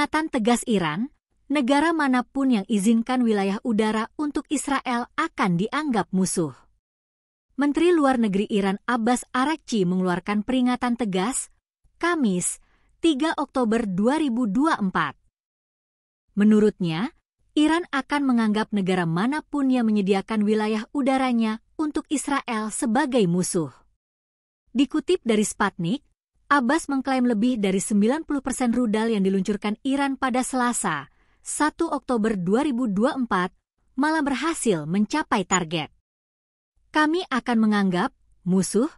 Peringatan tegas Iran, negara manapun yang izinkan wilayah udara untuk Israel akan dianggap musuh. Menteri Luar Negeri Iran Abbas Arakci mengeluarkan peringatan tegas, Kamis, 3 Oktober 2024. Menurutnya, Iran akan menganggap negara manapun yang menyediakan wilayah udaranya untuk Israel sebagai musuh. Dikutip dari Sputnik, Abbas mengklaim lebih dari 90% rudal yang diluncurkan Iran pada Selasa, 1 Oktober 2024, malah berhasil mencapai target. Kami akan menganggap musuh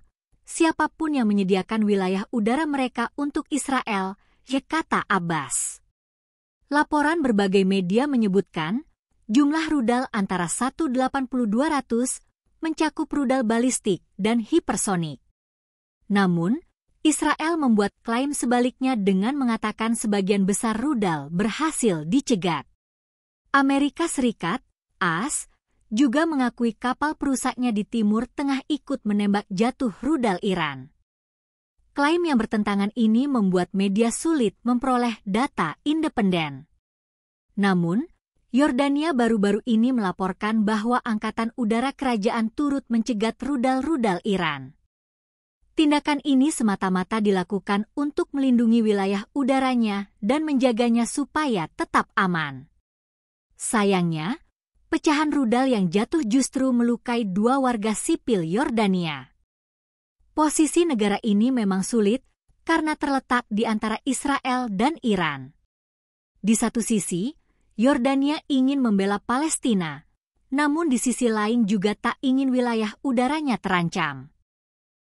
siapapun yang menyediakan wilayah udara mereka untuk Israel, ya kata Abbas. Laporan berbagai media menyebutkan, jumlah rudal antara 18200 mencakup rudal balistik dan hipersonik. Namun, Israel membuat klaim sebaliknya dengan mengatakan sebagian besar rudal berhasil dicegat. Amerika Serikat, AS, juga mengakui kapal perusaknya di Timur Tengah ikut menembak jatuh rudal Iran. Klaim yang bertentangan ini membuat media sulit memperoleh data independen. Namun, Yordania baru-baru ini melaporkan bahwa Angkatan Udara Kerajaan turut mencegat rudal-rudal Iran. Tindakan ini semata-mata dilakukan untuk melindungi wilayah udaranya dan menjaganya supaya tetap aman. Sayangnya, pecahan rudal yang jatuh justru melukai dua warga sipil Yordania. Posisi negara ini memang sulit karena terletak di antara Israel dan Iran. Di satu sisi, Yordania ingin membela Palestina, namun di sisi lain juga tak ingin wilayah udaranya terancam.